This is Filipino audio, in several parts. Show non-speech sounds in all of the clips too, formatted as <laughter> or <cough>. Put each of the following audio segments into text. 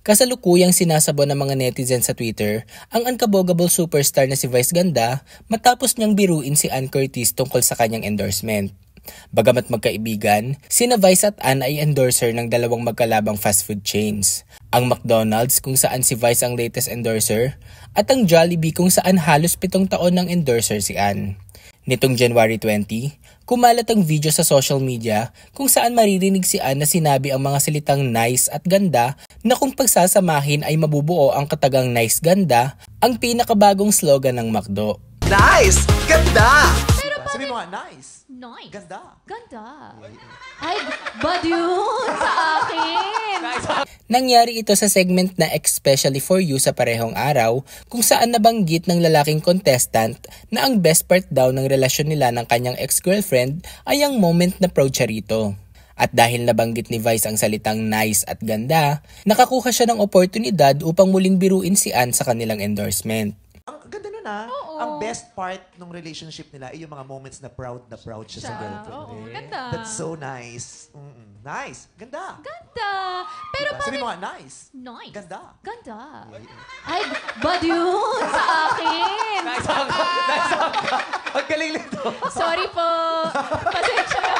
Kasalukuyang sinasabon ng mga netizen sa Twitter ang unkabogable superstar na si Vice Ganda matapos niyang biruin si Ann Curtis tungkol sa kanyang endorsement. Bagamat magkaibigan, sina Vice at Ann ay endorser ng dalawang magkalabang fast food chains. Ang McDonald's kung saan si Vice ang latest endorser at ang Jollibee kung saan halos pitong taon ng endorser si Ann. Nitong January 20, Kumalat ang video sa social media kung saan maririnig si Anne na sinabi ang mga salitang nice at ganda na kung pagsasamahin ay mabubuo ang katagang nice ganda, ang pinakabagong slogan ng McDo. Nice! Ganda! Sabi mo nga, nice! Nice. Ganda. Ganda. <laughs> Ay, bad yun sa akin. Nangyari ito sa segment na Especially For You sa parehong araw kung saan nabanggit ng lalaking contestant na ang best part daw ng relasyon nila ng kanyang ex-girlfriend ay ang moment na proud siya rito. At dahil nabanggit ni Vice ang salitang nice at ganda, nakakuha siya ng oportunidad upang muling biruin si Anne sa kanilang endorsement na, Oo. ang best part ng relationship nila ay yung mga moments na proud na proud siya, sa Siya. girlfriend. Oo, ganda. That's so nice. Mm-mm. Nice. Ganda. Ganda. Pero Diba? Sabi bakit... mo nga, nice. Nice. Ganda. Ganda. Ay, bad yun sa akin. Nice ang Nice ang Ang galing nito. Sorry po. Pasensya na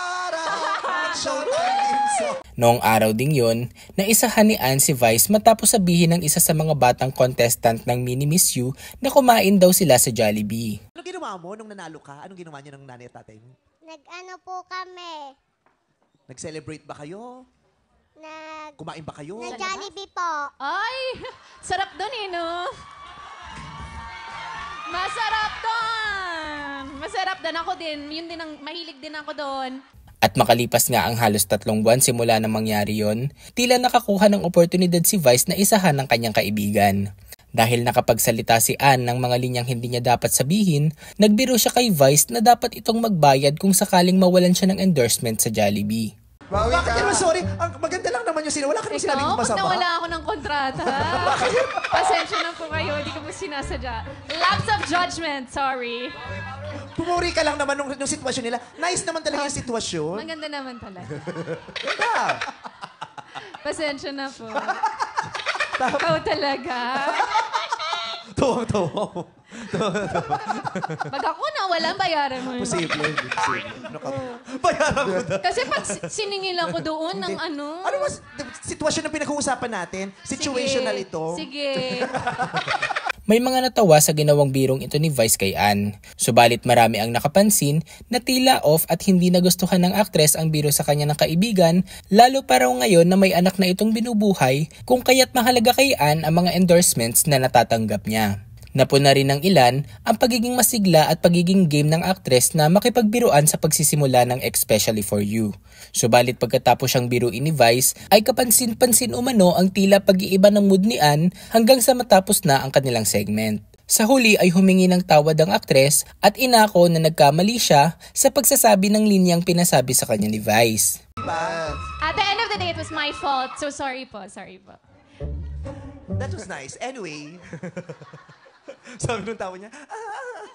Noong araw ding yon, naisahanian si Vice matapos sabihin ng isa sa mga batang contestant ng Mini Miss You na kumain daw sila sa Jollibee. Ano ginawa mo nung nanalo ka? Anong ginawa niyo ng nanay at tatay mo? Nag-ano po kami. Nag-celebrate ba kayo? Nag... Kumain ba kayo? Nag Jollibee po. Ay! <laughs> Sarap doon eh, no? Masarap doon! Masarap doon. Ako din. Yun din ang, mahilig din ako doon. At makalipas nga ang halos tatlong buwan simula na mangyari yon, tila nakakuha ng oportunidad si Vice na isahan ng kanyang kaibigan. Dahil nakapagsalita si Ann ng mga linyang hindi niya dapat sabihin, nagbiro siya kay Vice na dapat itong magbayad kung sakaling mawalan siya ng endorsement sa Jollibee. Bakit naman sorry? Ang maganda lang naman yung sinabi. Wala ka naman sinabing masama. Ikaw, nawala ako ng kontrata. <laughs> Pasensya na po kayo. Hindi ko po sinasadya. Lapse of judgment. Sorry. Pumuri ka lang naman nung, nung sitwasyon nila. Nice naman talaga yung sitwasyon. Maganda naman talaga. Ganda. Diba? Pasensya na po. <laughs> Ikaw talaga. <laughs> Tuwang-tuwa ko. Tuwang-tuwa. Pag ako na, walang bayaran mo yun. Posible. Ano bayaran ko na. Kasi pag si- siningil ako doon ng ano. Ano mas, situation na pinag-uusapan natin? Situational Sige. ito. Sige. <laughs> May mga natawa sa ginawang birong ito ni Vice kay Ann. Subalit marami ang nakapansin na tila off at hindi nagustuhan ng aktres ang biro sa kanya ng kaibigan, lalo pa ngayon na may anak na itong binubuhay kung kaya't mahalaga kay Ann ang mga endorsements na natatanggap niya. Napuna rin ng ilan ang pagiging masigla at pagiging game ng aktres na makipagbiruan sa pagsisimula ng Especially For You. Subalit pagkatapos siyang biruin ni Vice ay kapansin-pansin umano ang tila pag-iiba ng mood ni Anne hanggang sa matapos na ang kanilang segment. Sa huli ay humingi ng tawad ang aktres at inako na nagkamali siya sa pagsasabi ng linyang pinasabi sa kanya ni Vice. At the end of the day, it was my fault. So sorry po, sorry po. That was nice. Anyway. <laughs> <laughs> Sabi ng tao niya, ah,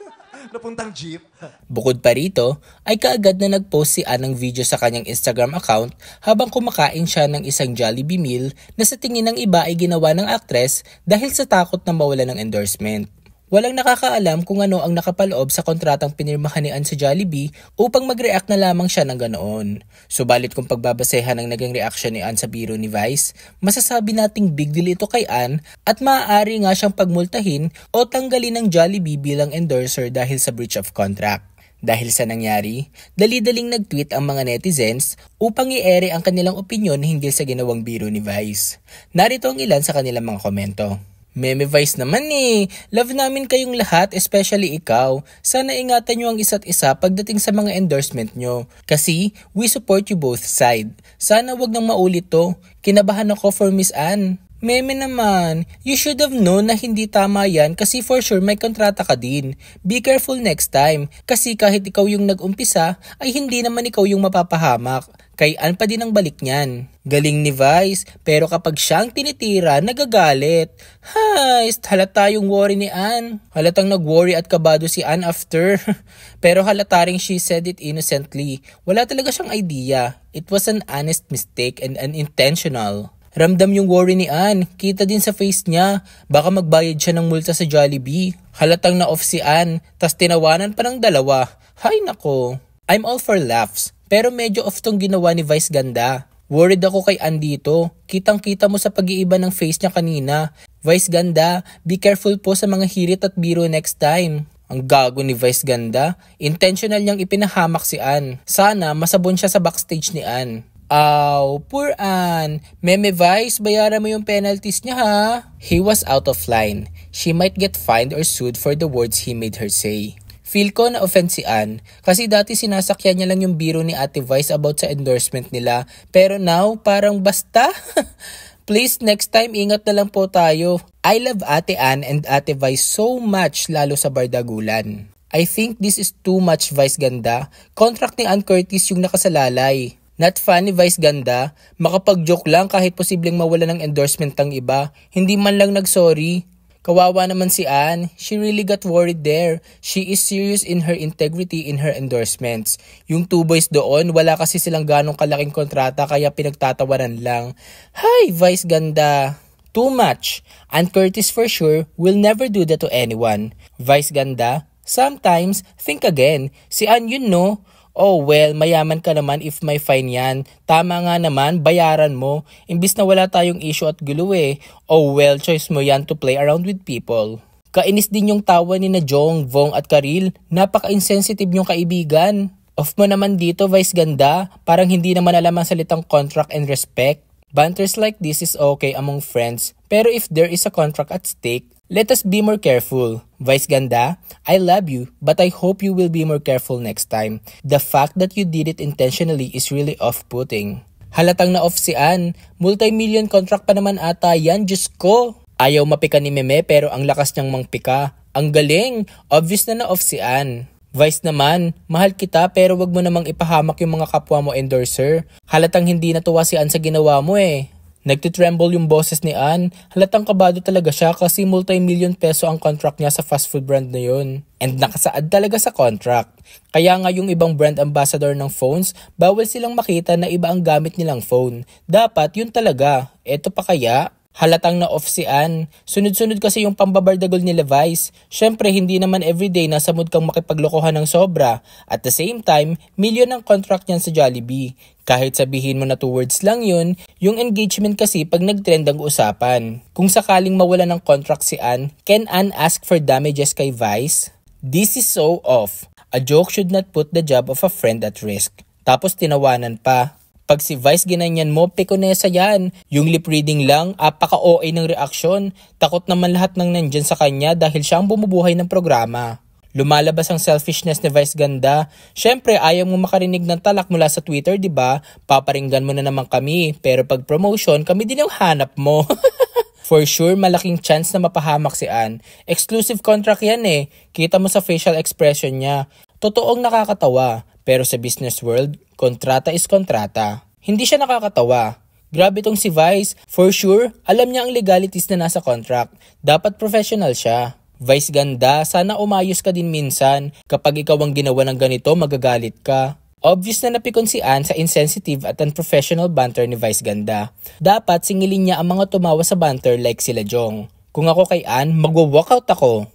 napuntang jeep. Bukod pa rito, ay kaagad na nagpost si Anang ng video sa kanyang Instagram account habang kumakain siya ng isang Jollibee meal na sa tingin ng iba ay ginawa ng aktres dahil sa takot na mawala ng endorsement. Walang nakakaalam kung ano ang nakapaloob sa kontratang pinirmahan ni Ann sa Jollibee upang mag-react na lamang siya ng ganoon. Subalit kung pagbabasehan ang naging reaksyon ni Ann sa biro ni Vice, masasabi nating big deal ito kay Ann at maaari nga siyang pagmultahin o tanggalin ng Jollibee bilang endorser dahil sa breach of contract. Dahil sa nangyari, dali-daling nag-tweet ang mga netizens upang i-ere ang kanilang opinyon hinggil sa ginawang biro ni Vice. Narito ang ilan sa kanilang mga komento. Meme Vice naman eh. Love namin kayong lahat, especially ikaw. Sana ingatan nyo ang isa't isa pagdating sa mga endorsement nyo. Kasi, we support you both side. Sana wag nang maulit to. Kinabahan ako for Miss Anne. Meme naman, you should have known na hindi tama yan kasi for sure may kontrata ka din. Be careful next time kasi kahit ikaw yung nag-umpisa ay hindi naman ikaw yung mapapahamak. Kayaan pa din ang balik niyan. Galing ni Vice pero kapag siyang tinitira nagagalit. Heist, halata yung worry ni Anne. Halatang nag-worry at kabado si Anne after. <laughs> pero halata rin she said it innocently. Wala talaga siyang idea. It was an honest mistake and an intentional. Ramdam yung worry ni Ann. Kita din sa face niya. Baka magbayad siya ng multa sa Jollibee. Halatang na-off si Ann, tas tinawanan pa ng dalawa. Hay nako. I'm all for laughs, pero medyo off tong ginawa ni Vice Ganda. Worried ako kay Ann dito. Kitang-kita mo sa pag-iiba ng face niya kanina. Vice Ganda, be careful po sa mga hirit at biro next time. Ang gago ni Vice Ganda, intentional niyang ipinahamak si Ann. Sana masabon siya sa backstage ni Ann. Aw, poor Anne. Meme Vice, bayaran mo yung penalties niya ha. He was out of line. She might get fined or sued for the words he made her say. Feel ko na offend si Anne kasi dati sinasakyan niya lang yung biro ni Ate Vice about sa endorsement nila. Pero now, parang basta. <laughs> Please, next time, ingat na lang po tayo. I love Ate Anne and Ate Vice so much, lalo sa Bardagulan. I think this is too much Vice Ganda. Contract ni Ann Curtis yung nakasalalay. Not funny Vice Ganda, makapag-joke lang kahit posibleng mawala ng endorsement ang iba, hindi man lang nag-sorry. Kawawa naman si Anne, she really got worried there. She is serious in her integrity in her endorsements. Yung two boys doon, wala kasi silang ganong kalaking kontrata kaya pinagtatawanan lang. Hi, Vice Ganda! Too much. And Curtis for sure will never do that to anyone. Vice Ganda, sometimes, think again. Si Anne yun no, know, Oh well, mayaman ka naman if may fine yan. Tama nga naman, bayaran mo. Imbis na wala tayong issue at gulo eh. Oh well, choice mo yan to play around with people. Kainis din yung tawa ni na Jong, Vong at Karil. Napaka-insensitive yung kaibigan. Off mo naman dito, Vice Ganda. Parang hindi naman alam ang salitang contract and respect. Banters like this is okay among friends, pero if there is a contract at stake, Let us be more careful. Vice Ganda, I love you, but I hope you will be more careful next time. The fact that you did it intentionally is really off-putting. Halatang na-off si Ann. Multi-million contract pa naman ata yan, Diyos ko! Ayaw mapika ni Meme pero ang lakas niyang mangpika. Ang galing! Obvious na na-off si Ann. Vice naman, mahal kita pero wag mo namang ipahamak yung mga kapwa mo endorser. Halatang hindi natuwa si Ann sa ginawa mo eh. Nagtitremble yung boses ni Ann. Halatang kabado talaga siya kasi multi-million peso ang contract niya sa fast food brand na yun. And nakasaad talaga sa contract. Kaya nga yung ibang brand ambassador ng phones, bawal silang makita na iba ang gamit nilang phone. Dapat yun talaga. Eto pa kaya? Halatang na-off si Ann. Sunod-sunod kasi yung pambabardagol ni Levi's. Siyempre, hindi naman everyday nasa mood kang makipaglokohan ng sobra. At the same time, milyon ang contract niyan sa Jollibee. Kahit sabihin mo na two words lang yun, yung engagement kasi pag nag-trend ang usapan. Kung sakaling mawala ng contract si Anne, can Anne ask for damages kay Vice? This is so off. A joke should not put the job of a friend at risk. Tapos tinawanan pa. Pag si Vice ginanyan mo, pekonesa yan. Yung lip reading lang, apaka-OA ng reaksyon. Takot naman lahat ng nandyan sa kanya dahil siya ang bumubuhay ng programa. Lumalabas ang selfishness ni Vice Ganda. Siyempre, ayaw mo makarinig ng talak mula sa Twitter, di ba? Paparinggan mo na naman kami, pero pag promotion, kami din yung hanap mo. <laughs> For sure, malaking chance na mapahamak si Anne. Exclusive contract yan eh. Kita mo sa facial expression niya. Totoong nakakatawa. Pero sa business world, kontrata is kontrata. Hindi siya nakakatawa. Grabe tong si Vice. For sure, alam niya ang legalities na nasa contract. Dapat professional siya. Vice ganda, sana umayos ka din minsan. Kapag ikaw ang ginawa ng ganito, magagalit ka. Obvious na napikon si Anne sa insensitive at unprofessional banter ni Vice Ganda. Dapat singilin niya ang mga tumawa sa banter like sila Jong. Kung ako kay Anne, magwa-walkout ako.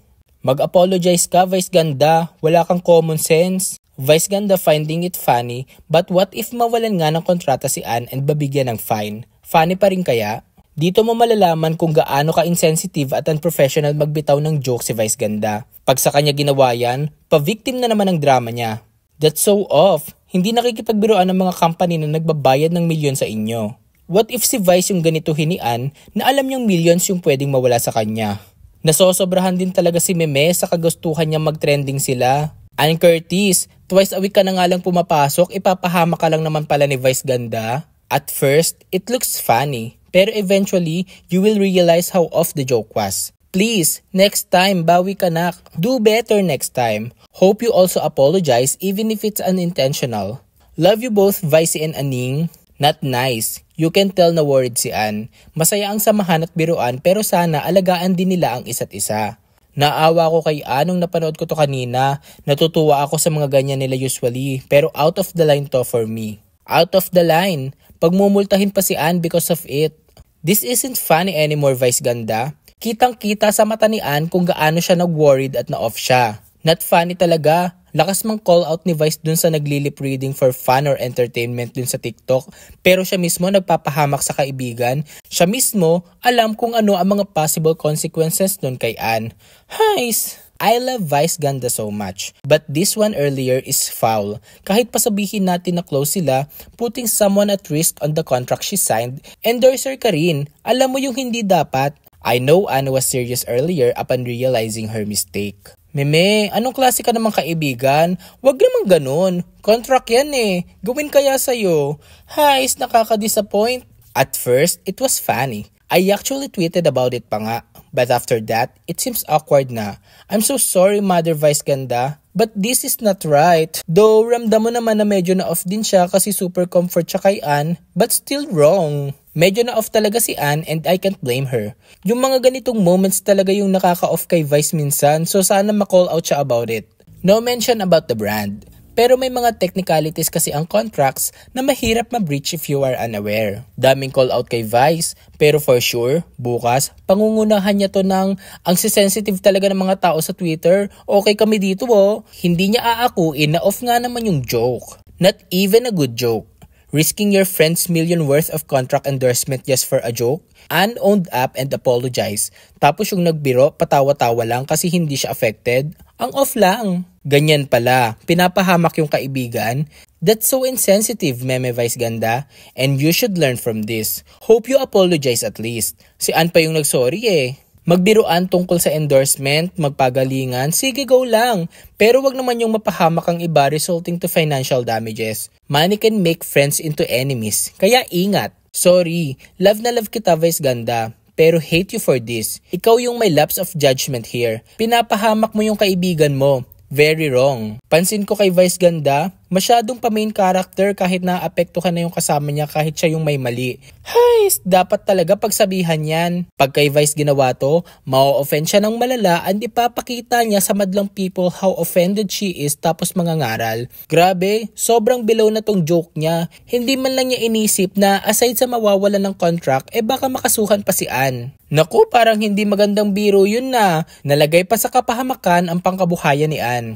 Mag-apologize ka, Vice Ganda. Wala kang common sense. Vice ganda finding it funny, but what if mawalan nga ng kontrata si Anne and babigyan ng fine? Funny pa rin kaya? Dito mo malalaman kung gaano ka-insensitive at unprofessional magbitaw ng joke si Vice Ganda. Pag sa kanya ginawa yan, pa-victim na naman ang drama niya. That's so off. Hindi nakikipagbiroan ng mga company na nagbabayad ng milyon sa inyo. What if si Vice yung ganito hinian na alam niyang millions yung pwedeng mawala sa kanya? Nasosobrahan din talaga si Meme sa kagustuhan niya mag-trending sila. Ann Curtis, twice a week ka na nga lang pumapasok, ipapahama ka lang naman pala ni Vice Ganda. At first, it looks funny. Pero eventually, you will realize how off the joke was. Please, next time, bawi ka na. Do better next time. Hope you also apologize even if it's unintentional. Love you both, Vice and Aning. Not nice. You can tell na worried si Ann. Masaya ang samahan at biruan pero sana alagaan din nila ang isa't isa. Naawa ko kay Anong napanood ko to kanina. Natutuwa ako sa mga ganyan nila usually. Pero out of the line to for me. Out of the line. Pagmumultahin pa si Ann because of it. This isn't funny anymore, Vice Ganda. Kitang-kita sa mata ni Ann kung gaano siya nag-worried at na-off siya. Not funny talaga. Lakas mang call out ni Vice dun sa naglilip reading for fun or entertainment dun sa TikTok, pero siya mismo nagpapahamak sa kaibigan. Siya mismo alam kung ano ang mga possible consequences nun kay Anne. Heis! I love Vice Ganda so much. But this one earlier is foul. Kahit pasabihin natin na close sila, putting someone at risk on the contract she signed, endorser ka rin. Alam mo yung hindi dapat. I know Anne was serious earlier upon realizing her mistake. Meme, anong klase ka namang kaibigan? Huwag naman ganun. Contract yan eh. Gawin kaya sa'yo. Highs, nakaka-disappoint. At first, it was funny. I actually tweeted about it pa nga, but after that, it seems awkward na. I'm so sorry Mother Vice Ganda, but this is not right. Though ramdam mo naman na medyo na-off din siya kasi super comfort siya kay Anne, but still wrong. Medyo na-off talaga si Anne and I can't blame her. Yung mga ganitong moments talaga yung nakaka-off kay Vice minsan so sana ma-call out siya about it. No mention about the brand. Pero may mga technicalities kasi ang contracts na mahirap ma-breach if you are unaware. Daming call out kay Vice, pero for sure, bukas, pangungunahan niya to ng ang sensitive talaga ng mga tao sa Twitter. Okay kami dito oh. Hindi niya aakuin na off nga naman yung joke. Not even a good joke risking your friend's million worth of contract endorsement just for a joke? Anne owned up and apologize. Tapos yung nagbiro, patawa-tawa lang kasi hindi siya affected. Ang off lang. Ganyan pala, pinapahamak yung kaibigan. That's so insensitive, Meme Vice Ganda. And you should learn from this. Hope you apologize at least. Si Ann pa yung nagsorry eh. Magbiruan tungkol sa endorsement, magpagalingan, sige go lang. Pero wag naman yung mapahamak ang iba resulting to financial damages. Money can make friends into enemies. Kaya ingat. Sorry, love na love kita vice ganda. Pero hate you for this. Ikaw yung may lapse of judgment here. Pinapahamak mo yung kaibigan mo. Very wrong. Pansin ko kay Vice Ganda, Masyadong pa main character kahit na apekto ka na yung kasama niya kahit siya yung may mali. Hay, dapat talaga pagsabihan yan. Pag kay Vice ginawa to, ma-offend siya ng malala and ipapakita niya sa madlang people how offended she is tapos mangangaral. Grabe, sobrang below na tong joke niya. Hindi man lang niya inisip na aside sa mawawalan ng contract, eh baka makasuhan pa si Anne. Naku, parang hindi magandang biro yun na. Nalagay pa sa kapahamakan ang pangkabuhayan ni Anne.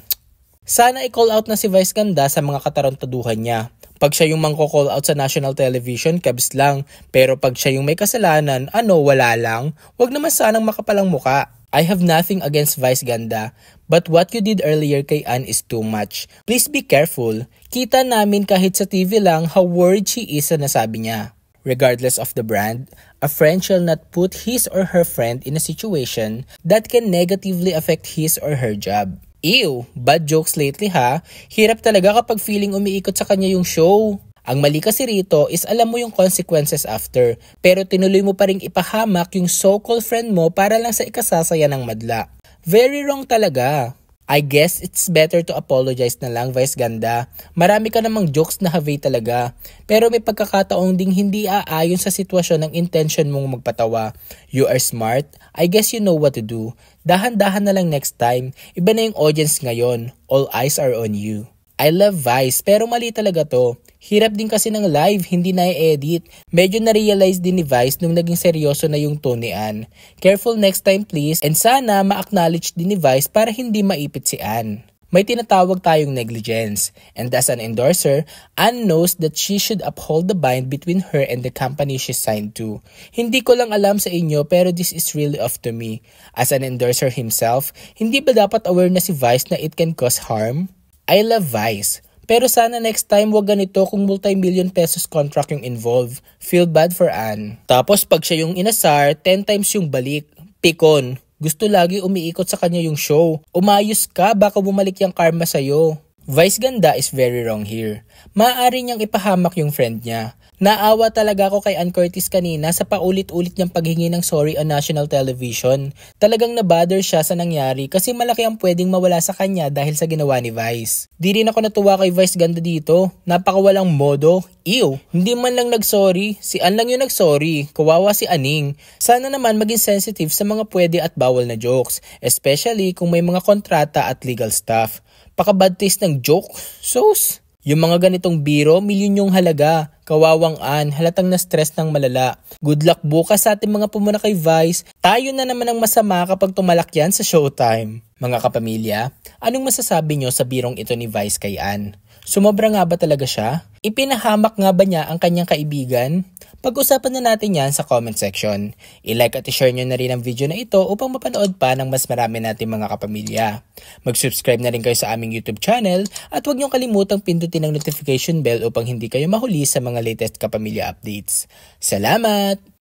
Sana i-call out na si Vice Ganda sa mga katarantaduhan niya. Pag siya yung mangko-call out sa national television, kebs lang. Pero pag siya yung may kasalanan, ano, wala lang. Huwag naman sanang makapalang muka. I have nothing against Vice Ganda, but what you did earlier kay Anne is too much. Please be careful. Kita namin kahit sa TV lang how worried she is sa nasabi niya. Regardless of the brand, a friend shall not put his or her friend in a situation that can negatively affect his or her job. Ew, bad jokes lately ha. Hirap talaga kapag feeling umiikot sa kanya yung show. Ang mali kasi rito is alam mo yung consequences after, pero tinuloy mo pa rin ipahamak yung so-called friend mo para lang sa ikasasaya ng madla. Very wrong talaga. I guess it's better to apologize na lang, Vice Ganda. Marami ka namang jokes na havay talaga. Pero may pagkakataong ding hindi aayon sa sitwasyon ng intention mong magpatawa. You are smart. I guess you know what to do. Dahan-dahan na lang next time. Iba na yung audience ngayon. All eyes are on you. I love Vice pero mali talaga to. Hirap din kasi ng live, hindi na edit Medyo na-realize din ni Vice nung naging seryoso na yung tone Ann. Careful next time please and sana ma-acknowledge din ni Vice para hindi maipit si Ann. May tinatawag tayong negligence and as an endorser, Ann knows that she should uphold the bind between her and the company she signed to. Hindi ko lang alam sa inyo pero this is really off to me. As an endorser himself, hindi ba dapat aware na si Vice na it can cause harm? I love Vice. Pero sana next time wag ganito kung multi-million pesos contract yung involve. Feel bad for Anne. Tapos pag siya yung inasar, 10 times yung balik. Pikon. Gusto lagi umiikot sa kanya yung show. Umayos ka, baka bumalik yung karma sa'yo. Vice ganda is very wrong here. Maaari niyang ipahamak yung friend niya. Naawa talaga ako kay Ann Curtis kanina sa paulit-ulit niyang paghingi ng sorry on national television. Talagang nabother siya sa nangyari kasi malaki ang pwedeng mawala sa kanya dahil sa ginawa ni Vice. Di rin ako natuwa kay Vice ganda dito. Napakawalang modo. Ew! Hindi man lang nagsorry. Si Ann lang yung nagsorry. Kawawa si Aning. Sana naman maging sensitive sa mga pwede at bawal na jokes. Especially kung may mga kontrata at legal stuff. Pakabad taste ng joke? Sos! Yung mga ganitong biro, milyon yung halaga. Kawawang Ann, halatang na-stress ng malala. Good luck bukas sa ating mga pumuna kay Vice. Tayo na naman ang masama kapag tumalakyan sa showtime. Mga kapamilya, anong masasabi nyo sa birong ito ni Vice kay Ann? Sumobra nga ba talaga siya? Ipinahamak nga ba niya ang kanyang kaibigan? Pag-usapan na natin yan sa comment section. I-like at i-share nyo na rin ang video na ito upang mapanood pa ng mas marami nating mga kapamilya. Mag-subscribe na rin kayo sa aming YouTube channel at huwag nyo kalimutang pindutin ang notification bell upang hindi kayo mahuli sa mga latest kapamilya updates. Salamat!